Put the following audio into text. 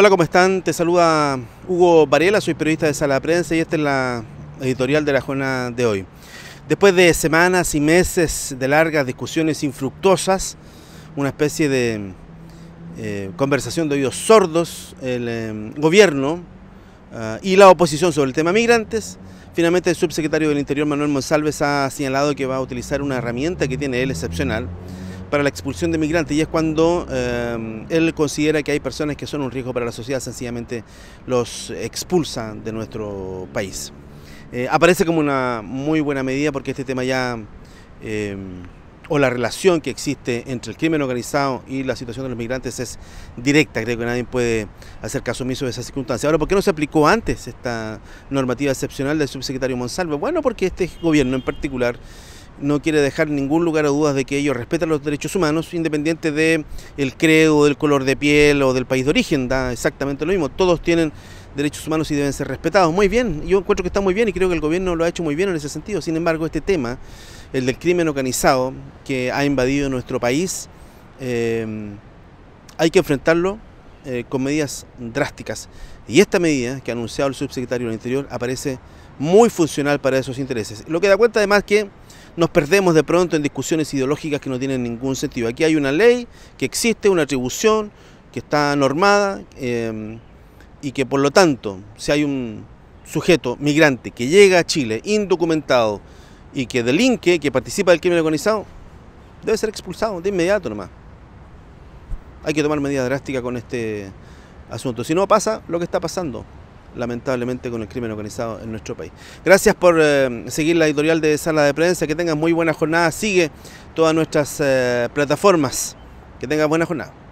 Hola, ¿cómo están? Te saluda Hugo Varela, soy periodista de Sala Prensa y esta es la editorial de la jornada de hoy. Después de semanas y meses de largas discusiones infructuosas, una especie de eh, conversación de oídos sordos, el eh, gobierno ah, y la oposición sobre el tema migrantes, finalmente el subsecretario del Interior Manuel Monsalves ha señalado que va a utilizar una herramienta que tiene él excepcional, para la expulsión de migrantes y es cuando em, él considera que hay personas que son un riesgo para la sociedad, sencillamente los expulsa de nuestro país. Eh, aparece como una muy buena medida porque este tema ya, em, o la relación que existe entre el crimen organizado y la situación de los migrantes es directa, creo que nadie puede hacer caso omiso de esa circunstancia. Ahora, ¿por qué no se aplicó antes esta normativa excepcional del subsecretario Monsalve? Bueno, porque este gobierno en particular no quiere dejar ningún lugar a dudas de que ellos respetan los derechos humanos, independiente del credo, del color de piel o del país de origen, da exactamente lo mismo. Todos tienen derechos humanos y deben ser respetados. Muy bien, yo encuentro que está muy bien y creo que el gobierno lo ha hecho muy bien en ese sentido. Sin embargo, este tema, el del crimen organizado que ha invadido nuestro país, em, hay que enfrentarlo eh, con medidas drásticas. Y esta medida que ha anunciado el subsecretario del Interior aparece muy funcional para esos intereses. Lo que da cuenta además que nos perdemos de pronto en discusiones ideológicas que no tienen ningún sentido. Aquí hay una ley que existe, una atribución que está normada em, y que por lo tanto, si hay un sujeto migrante que llega a Chile indocumentado y que delinque, que participa del crimen organizado, debe ser expulsado de inmediato nomás. Hay que tomar medidas drásticas con este asunto. Si no pasa lo que está pasando, lamentablemente con el crimen organizado en nuestro país. Gracias por eh, seguir la editorial de Sala de Prensa, que tengan muy buena jornada, sigue todas nuestras eh, plataformas, que tengan buena jornada.